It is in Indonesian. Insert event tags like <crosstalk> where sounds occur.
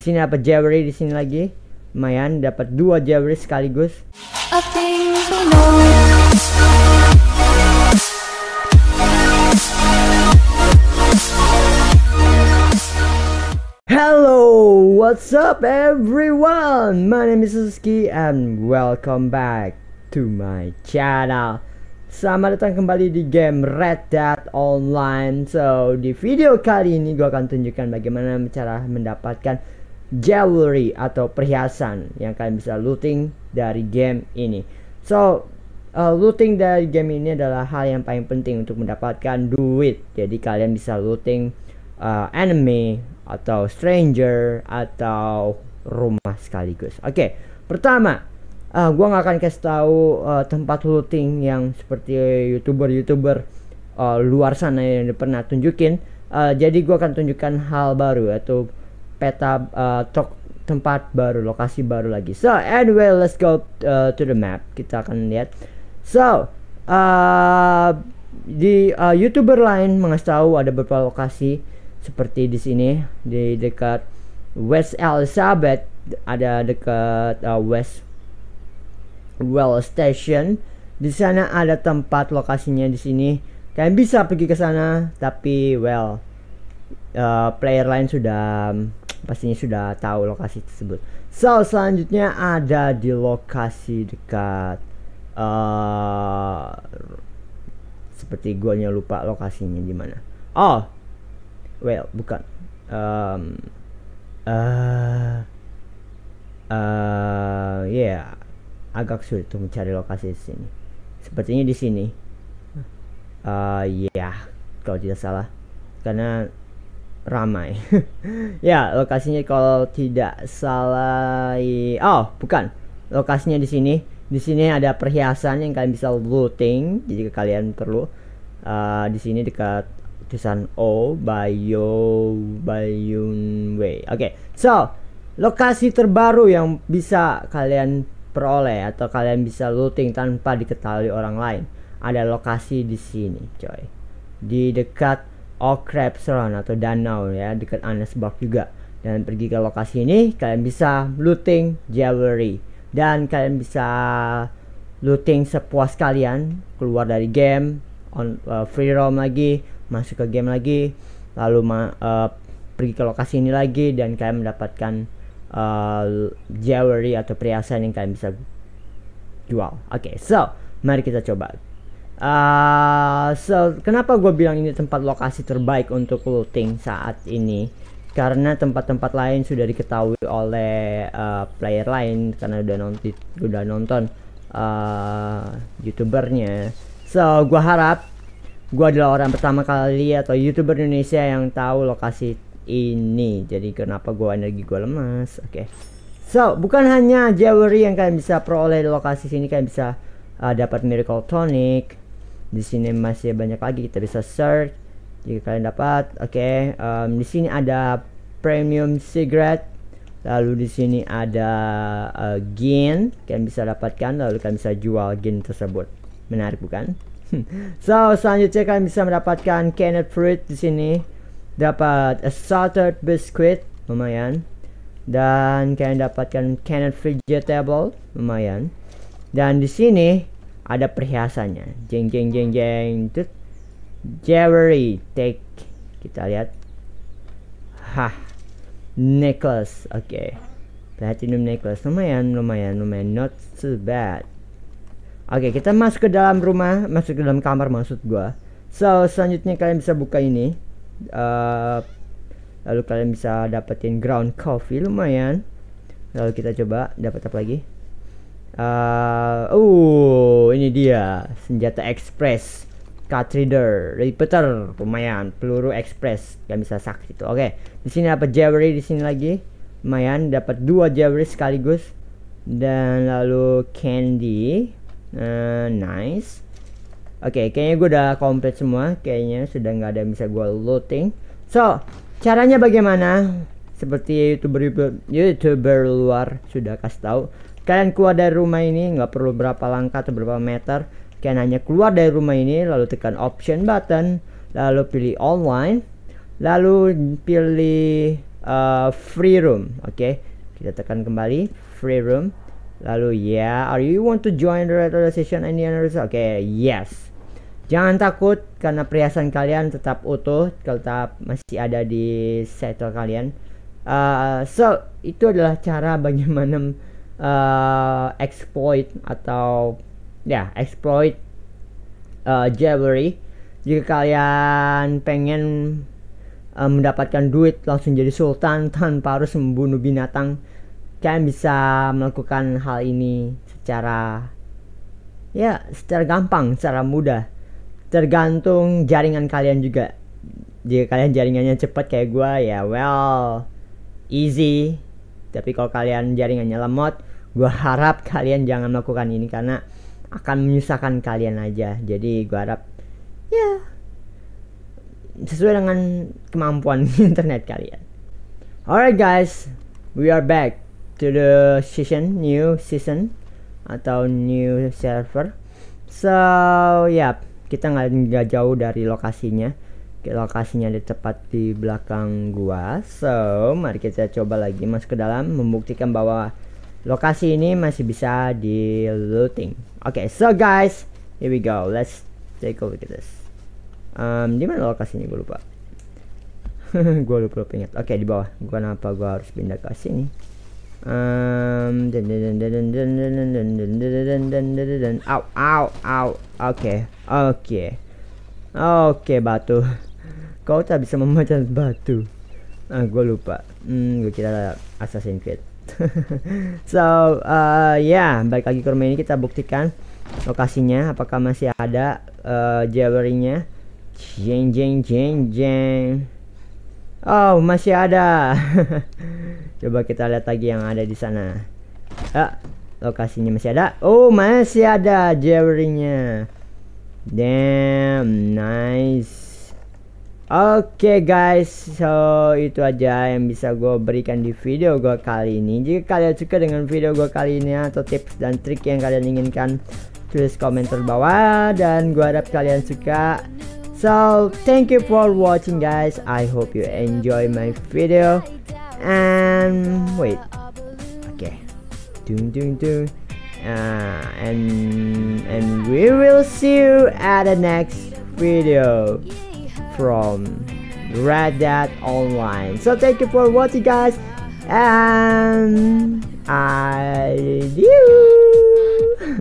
sini dapat jewelry di sini lagi lumayan dapat dua jewelry sekaligus Hello, what's up everyone? My name is Suzuki and welcome back to my channel. Selamat datang kembali di game Red Dead Online. So, di video kali ini gue akan tunjukkan bagaimana cara mendapatkan jewelry atau perhiasan yang kalian bisa looting dari game ini. So, uh, looting dari game ini adalah hal yang paling penting untuk mendapatkan duit. Jadi kalian bisa looting uh, enemy atau stranger atau rumah sekaligus. Oke, okay. pertama, uh, gua nggak akan kasih tahu uh, tempat looting yang seperti youtuber-youtuber uh, luar sana yang pernah tunjukin. Uh, jadi gua akan tunjukkan hal baru atau peta uh, truk tempat baru, lokasi baru lagi. So, anyway, let's go uh, to the map. Kita akan lihat. So, uh, di uh, YouTuber lain mengasih tahu ada beberapa lokasi seperti di sini di dekat West Elizabeth ada dekat uh, West Well Station. Di sana ada tempat lokasinya di sini. Kalian bisa pergi ke sana, tapi well uh, player lain sudah pastinya sudah tahu lokasi tersebut so selanjutnya ada di lokasi dekat uh, seperti nya lupa lokasinya di mana oh well bukan um, uh, uh, yeah agak sulit untuk mencari lokasi di sini sepertinya di sini uh, ya yeah, kalau tidak salah karena ramai. <laughs> ya, lokasinya kalau tidak salah oh, bukan. Lokasinya di sini. Di sini ada perhiasan yang kalian bisa looting jadi kalian perlu. Uh, di sini dekat tulisan O Bayo way Oke. Okay. So, lokasi terbaru yang bisa kalian peroleh atau kalian bisa looting tanpa diketahui orang lain. Ada lokasi di sini, coy. Di dekat Okrepsron atau danau ya dekat Annesbach juga. Dan pergi ke lokasi ini kalian bisa looting jewelry dan kalian bisa looting sepuas kalian keluar dari game on uh, free roam lagi masuk ke game lagi lalu ma uh, pergi ke lokasi ini lagi dan kalian mendapatkan uh, jewelry atau perhiasan yang kalian bisa jual. Oke, okay, so mari kita coba. Uh, so, kenapa gue bilang ini tempat lokasi terbaik untuk looting saat ini? Karena tempat-tempat lain sudah diketahui oleh uh, player lain karena udah nonton, udah nonton uh, youtubernya. So, gue harap gue adalah orang pertama kali atau youtuber Indonesia yang tahu lokasi ini. Jadi kenapa gue energi gue lemas? Oke. Okay. So, bukan hanya jewelry yang kalian bisa peroleh di lokasi sini, kalian bisa uh, dapat miracle tonic, di sini masih banyak lagi kita bisa search jika kalian dapat oke okay. um, di sini ada premium cigarette lalu di sini ada uh, eh, gain kalian bisa dapatkan lalu kalian bisa jual gin tersebut menarik bukan <laughs> so selanjutnya kalian bisa mendapatkan canned fruit di sini dapat assorted biscuit lumayan dan kalian dapatkan canned vegetable lumayan dan di sini ada perhiasannya jeng jeng jeng jeng tut jewelry take kita lihat hah necklace oke okay. platinum necklace lumayan lumayan lumayan not too bad oke okay, kita masuk ke dalam rumah masuk ke dalam kamar maksud gua so selanjutnya kalian bisa buka ini uh, lalu kalian bisa dapetin ground coffee lumayan lalu kita coba dapat apa lagi Eh, uh, oh ini dia senjata express Cartridger, repeater, lumayan, peluru express, gak bisa sakit itu. Oke, okay. di sini apa jewelry di sini lagi, lumayan, dapat dua jewelry sekaligus, dan lalu Candy, uh, nice. Oke, okay, kayaknya gue udah komplit semua, kayaknya sudah nggak ada yang bisa gue looting. So, caranya bagaimana? Seperti youtuber youtuber luar sudah kasih tahu Kalian keluar dari rumah ini nggak perlu berapa langkah atau berapa meter. Kalian hanya keluar dari rumah ini lalu tekan option button, lalu pilih online, lalu pilih uh, free room. Oke, okay. kita tekan kembali free room. Lalu ya, yeah. are you want to join the session any other Oke, okay, yes. Jangan takut karena perhiasan kalian tetap utuh, tetap masih ada di settle kalian. Uh, so itu adalah cara <laughs> bagaimana uh, exploit atau ya yeah, exploit uh, jewelry jika kalian pengen uh, mendapatkan duit langsung jadi sultan tanpa harus membunuh binatang kalian bisa melakukan hal ini secara ya secara gampang secara mudah tergantung jaringan kalian juga jika kalian jaringannya cepat kayak gue ya well easy tapi kalau kalian jaringannya lemot gue harap kalian jangan melakukan ini karena akan menyusahkan kalian aja jadi gue harap ya sesuai dengan kemampuan <laughs> internet kalian alright guys we are back to the season new season atau new server so yap kita nggak jauh dari lokasinya lokasinya ada tepat di belakang gua so mari kita coba lagi masuk ke dalam membuktikan bahwa Lokasi ini masih bisa di looting. Oke, okay, so guys, here we go. Let's take a look at this. Um, di mana lokasi ini? Gue lupa. gue lupa, lupa ingat. Oke, okay, di bawah. Gue kenapa gue harus pindah ke sini? Um, dan dan dan dan dan dan dan dan dan dan dan dan dan dan dan dan dan Ow, ow, ow. Oke, oke. Oke, batu. Kau tak bisa memecah batu. Ah, gue lupa. Hmm, gue kira assassin Creed. <laughs> so uh, ya yeah, balik lagi ke rumah ini kita buktikan lokasinya apakah masih ada uh, jewelry-nya jeng jeng jeng jeng oh masih ada <laughs> coba kita lihat lagi yang ada di sana uh, lokasinya masih ada oh masih ada jewelry-nya damn nice Oke okay guys, so itu aja yang bisa gue berikan di video gue kali ini. Jika kalian suka dengan video gue kali ini atau tips dan trik yang kalian inginkan, tulis komentar bawah dan gue harap kalian suka. So thank you for watching guys. I hope you enjoy my video. And wait, okay, doom doom and and we will see you at the next video. from Red Dead Online. So thank you for watching guys and I do.